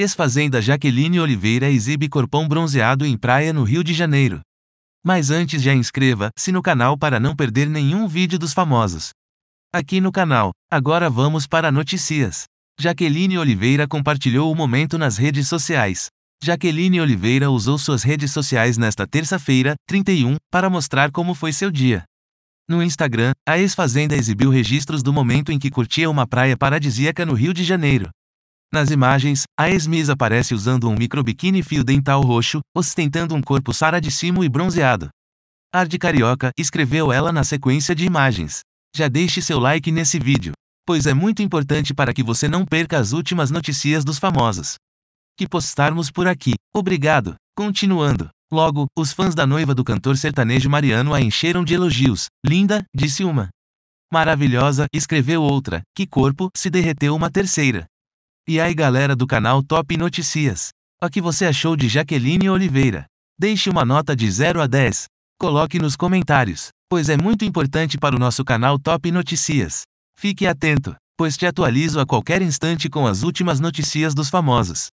Ex-fazenda Jaqueline Oliveira exibe corpão bronzeado em praia no Rio de Janeiro. Mas antes já inscreva-se no canal para não perder nenhum vídeo dos famosos. Aqui no canal, agora vamos para notícias. Jaqueline Oliveira compartilhou o momento nas redes sociais. Jaqueline Oliveira usou suas redes sociais nesta terça-feira, 31, para mostrar como foi seu dia. No Instagram, a ex-fazenda exibiu registros do momento em que curtia uma praia paradisíaca no Rio de Janeiro. Nas imagens, a ex-Miss aparece usando um microbiquíni fio dental roxo, ostentando um corpo saradíssimo e bronzeado. Ar de carioca, escreveu ela na sequência de imagens. Já deixe seu like nesse vídeo, pois é muito importante para que você não perca as últimas notícias dos famosos que postarmos por aqui. Obrigado. Continuando. Logo, os fãs da noiva do cantor sertanejo Mariano a encheram de elogios. Linda, disse uma. Maravilhosa, escreveu outra. Que corpo, se derreteu uma terceira. E aí galera do canal Top Notícias, o que você achou de Jaqueline Oliveira? Deixe uma nota de 0 a 10. Coloque nos comentários, pois é muito importante para o nosso canal Top Notícias. Fique atento, pois te atualizo a qualquer instante com as últimas notícias dos famosos.